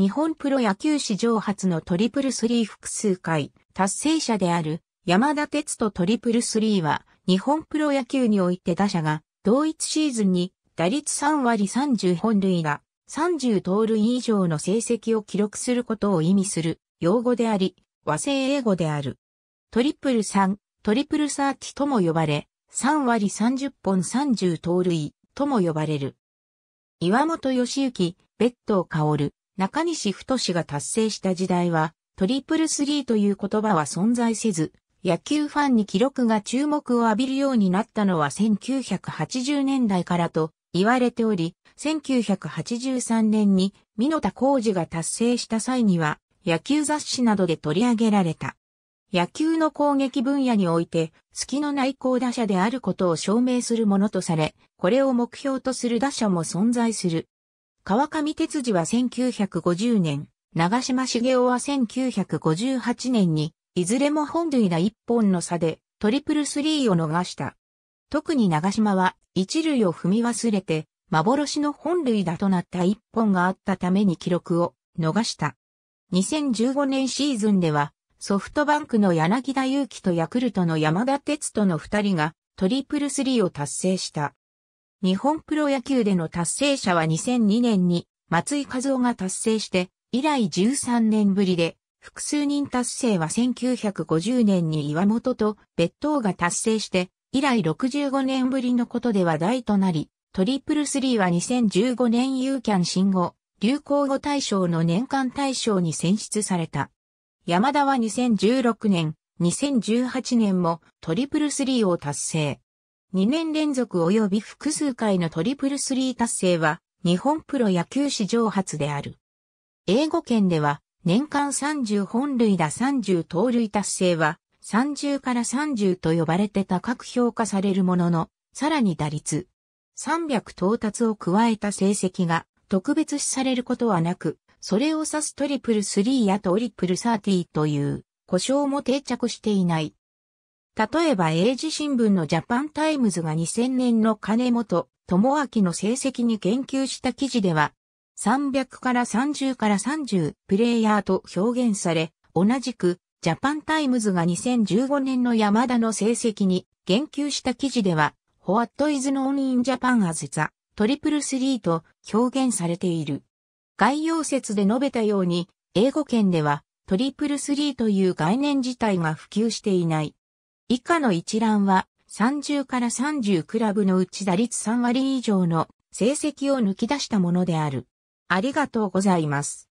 日本プロ野球史上初のトリプルスリー複数回達成者である山田哲人トリプルスリーは日本プロ野球において打者が同一シーズンに打率3割30本塁打30盗塁以上の成績を記録することを意味する用語であり和製英語である。トリプル3、トリプルサーティとも呼ばれ、3割30本30盗塁とも呼ばれる。岩本義行、別当薫、中西太が達成した時代は、トリプルスリーという言葉は存在せず、野球ファンに記録が注目を浴びるようになったのは1980年代からと言われており、1983年に美濃田浩二が達成した際には野球雑誌などで取り上げられた。野球の攻撃分野において隙の内向打者であることを証明するものとされ、これを目標とする打者も存在する川上哲司は1950年、長島茂雄は1958年に、いずれも本塁打1本の差で、トリプルスリーを逃した。特に長島は、一塁を踏み忘れて、幻の本塁打となった1本があったために記録を逃した。2015年シーズンでは、ソフトバンクの柳田悠岐とヤクルトの山田哲人の2人がトリプルスリーを達成した。日本プロ野球での達成者は2002年に松井和夫が達成して、以来13年ぶりで、複数人達成は1950年に岩本と別当が達成して、以来65年ぶりのことで話題となり、トリプルスリーは2015年ユーキャン新語、流行語大賞の年間大賞に選出された。山田は2016年、2018年もトリプルスリーを達成。2年連続及び複数回のトリプルスリー達成は、日本プロ野球史上初である。英語圏では、年間30本類打30盗塁達成は、30から30と呼ばれて高く評価されるものの、さらに打率、300到達を加えた成績が特別視されることはなく、それを指すトリプルスリーやトリプルサーティーという、故障も定着していない。例えば英字新聞のジャパンタイムズが2000年の金本智明の成績に言及した記事では、300から30から30プレイヤーと表現され、同じくジャパンタイムズが2015年の山田の成績に言及した記事では、What is known in Japan as the トリプルスリーと表現されている。概要説で述べたように、英語圏ではトリプルスリーという概念自体が普及していない。以下の一覧は30から30クラブのうち打率3割以上の成績を抜き出したものである。ありがとうございます。